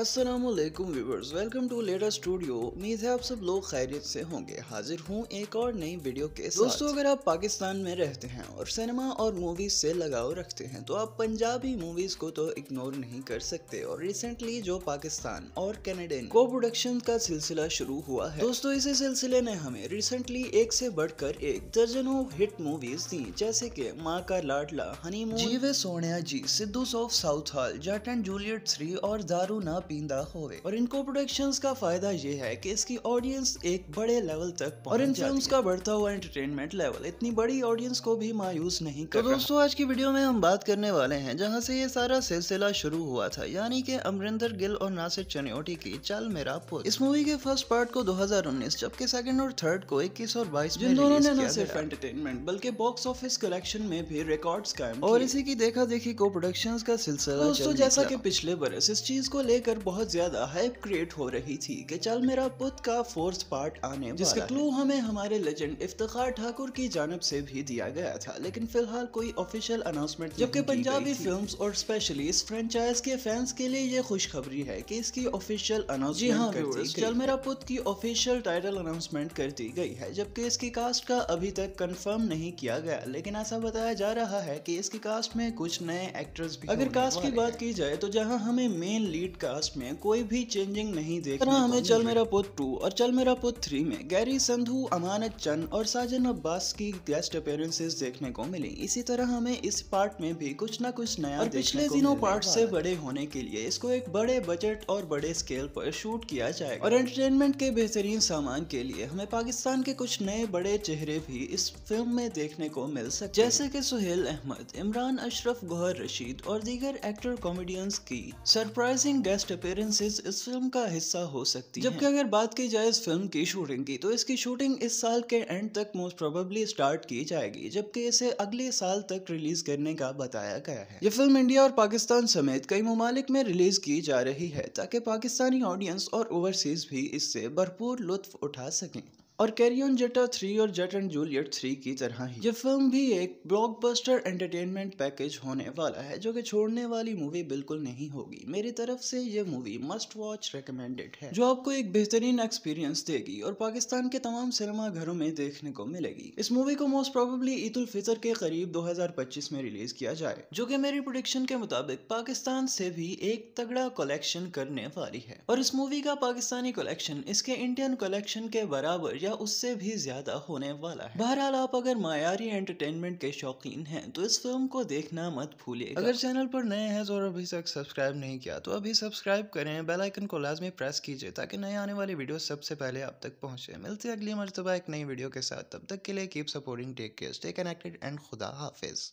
Aslam viewers welcome to letter studio उम्मीद है आप सब लोग खैरियत से होंगे हाजिर हूँ एक और नई वीडियो के साथ दोस्तों अगर आप पाकिस्तान में रहते हैं और सिनेमा और मूवीज़ से लगाव रखते हैं तो आप पंजाबी मूवीज़ को तो इग्नोर नहीं कर सकते और रिसेंटली जो पाकिस्तान और कैनेडियन को प्रोडक्शन का सिलसिला शुरू हुआ है दोस्तों इसी सिलसिले ने हमें रिसेंटली एक से बढ़कर एक दर्जनों हिट मूवीज दी जैसे की माँ का लाडला हनी जीवे Soniya ji Sidhu of Southall Jatt and Juliet three और दारू ना पींदा होवे और इनको प्रोडक्शन का फायदा ये है की इसकी ऑडियंस एक बड़े लेवल तक और इन फिल्म का बढ़ता हुआ एंटरटेनमेंट लेवल इतनी बड़ी ऑडियंस को भी मायूस नहीं कर तो दोस्तों आज की वीडियो में हम बात करने वाले हैं जहाँ से ये सारा सिलसिला शुरू हुआ था यानी कि अमरिंदर गिल और नासिर चनियोटी की चल मेरा पुल इस मूवी के फर्स्ट पार्ट को 2019 जबकि सेकंड और थर्ड को 21 और 22 जिन दोनों ने न सिर्फ एंटरटेनमेंट बल्कि बॉक्स ऑफिस कलेक्शन में भी रिकॉर्ड्स कायम और इसी की देखा देखी को प्रोडक्शंस का सिलसिला दोस्तों जैसा कि पिछले बरस इस चीज को लेकर लेकर बहुत ज्यादा हाइप क्रिएट हो रही थी कि चल मेरा पुत का फोर्थ पार्ट आने जिसका क्लू हमें हमारे लेजेंड इफ्तार ठाकुर की जानब से भी दिया गया था लेकिन फिलहाल कोई ऑफिशियल अनाउंसमेंट जबकि पंजाबी फिल्म और स्पेशली इस फ्रेंचाइज के फैंस के लिए ये खुशखबरी है की इसकी ऑफिशियल हाँ, अनाउंसमेंट चल मेरा पुत की ऑफिशियल टाइटल अनाउंसमेंट कर दी गई है जबकि इसकी कास्ट का अभी तक कंफर्म नहीं किया गया लेकिन ऐसा बताया जा रहा है कि इसकी कास्ट में कुछ नए एक्टर्स भी अगर कास्ट की बात की जाए तो जहां हमें मेन लीड कास्ट कास्ट में कोई भी चेंजिंग नहीं देख रहा हमें चल मेरा पुत टू और चल मेरा पुत थ्री में गैरी संधू अमानत चंद और साजन अब्बास की गेस्ट अपेयरेंसेज देखने को मिली इसी तरह हमें इस पार्ट में भी कुछ ना कुछ नया और पिछले दिनों पार्ट से बड़े होने के लिए इसको एक बड़े बजट और बड़े स्केल पर शूट किया जाएगा और एंटरटेनमेंट के बेहतरीन सामान के लिए हमें पाकिस्तान के कुछ नए बड़े चेहरे भी इस फिल्म में देखने को मिल सकते जैसे कि सुहेल अहमद इमरान अशरफ गोहर रशीद और दीगर एक्टर कॉमेडियंस की सरप्राइजिंग गेस्ट अपेयरेंसेज इस फिल्म का हिस्सा हो सकती है जबकि अगर बात की जाए इस फिल्म की शूटिंग की तो इसकी शूटिंग इस साल के एंड तक मोस्ट प्रोबेबली स्टार्ट की जाएगी जबकि इसे अगले साल तक रिलीज करने का बताया गया है ये फिल्म इंडिया और पाकिस्तान समेत कई ममालिक में रिलीज की जा रही है ताकि पाकिस्तानी ऑडियंस और ओवरसीज भी इससे भरपूर लुत्फ उठा सकें और कैरी ऑन जेटा थ्री और जेट एंड जूलियट थ्री की तरह ही ये फिल्म भी एक ब्लॉकबस्टर एंटरटेनमेंट पैकेज होने वाला है जो कि छोड़ने वाली मूवी बिल्कुल नहीं होगी मेरी तरफ से ये मूवी मस्ट वॉच रिकमेंडेड है जो आपको एक बेहतरीन एक्सपीरियंस देगी और पाकिस्तान के तमाम सिनेमा घरों में देखने को मिलेगी इस मूवी को मोस्ट प्रोबेबली ईद उल फितर के करीब दो में रिलीज किया जाए जो की मेरी प्रोडिक्शन के मुताबिक पाकिस्तान से भी एक तगड़ा कलेक्शन करने वाली है और इस मूवी का पाकिस्तानी कलेक्शन इसके इंडियन कलेक्शन के बराबर या उससे भी ज्यादा होने वाला है बहरहाल आप अगर मायारी एंटरटेनमेंट के शौकीन हैं तो इस फिल्म को देखना मत भूलिए अगर चैनल पर नए हैं और अभी तक सब्सक्राइब नहीं किया तो अभी सब्सक्राइब करें बेलाइकन को लाजमी प्रेस कीजिए ताकि नए आने वाली वीडियो सबसे पहले आप तक पहुँचे मिलते अगली मरतबा एक नई वीडियो के साथ तब तक के लिए keep supporting take care stay connected and खुदा हाफिज़